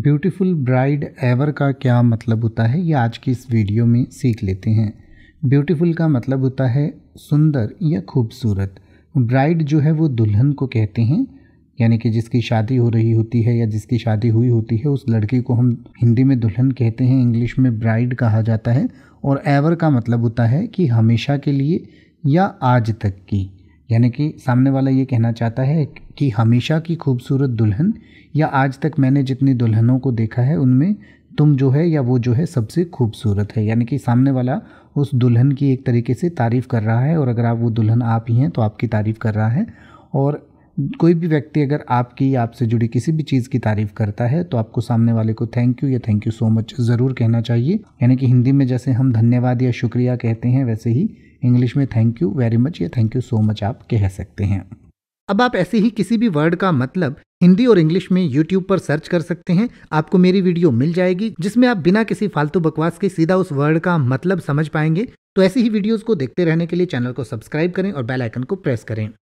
beautiful bride ever का क्या मतलब होता है ये आज की इस वीडियो में सीख लेते हैं ब्यूटीफुल का मतलब होता है सुंदर या खूबसूरत ब्राइड जो है वो दुल्हन को कहते हैं यानी कि जिसकी शादी हो रही होती है या जिसकी शादी हुई होती है उस लड़की को हम हिंदी में दुल्हन कहते हैं इंग्लिश में ब्राइड कहा जाता है और एवर का मतलब होता है कि हमेशा के लिए या आज तक की यानी कि सामने वाला ये कहना चाहता है कि हमेशा की खूबसूरत दुल्हन या आज तक मैंने जितनी दुल्हनों को देखा है उनमें तुम जो है या वो जो है सबसे खूबसूरत है यानी कि सामने वाला उस दुल्हन की एक तरीके से तारीफ़ कर रहा है और अगर आप वो दुल्हन आप ही हैं तो आपकी तारीफ़ कर रहा है और कोई भी व्यक्ति अगर आपकी या आपसे जुड़ी किसी भी चीज़ की तारीफ़ करता है तो आपको सामने वाले को थैंक यू या थैंक यू सो मच ज़रूर कहना चाहिए यानी कि हिंदी में जैसे हम धन्यवाद या शुक्रिया कहते हैं वैसे ही इंग्लिश में थैंक यू वेरी मच या थैंक यू सो मच आप कह सकते हैं अब आप ऐसे ही किसी भी वर्ड का मतलब हिंदी और इंग्लिश में यूट्यूब पर सर्च कर सकते हैं आपको मेरी वीडियो मिल जाएगी जिसमें आप बिना किसी फालतू बकवास के सीधा उस वर्ड का मतलब समझ पाएंगे तो ऐसी ही वीडियोस को देखते रहने के लिए चैनल को सब्सक्राइब करें और बेल आइकन को प्रेस करें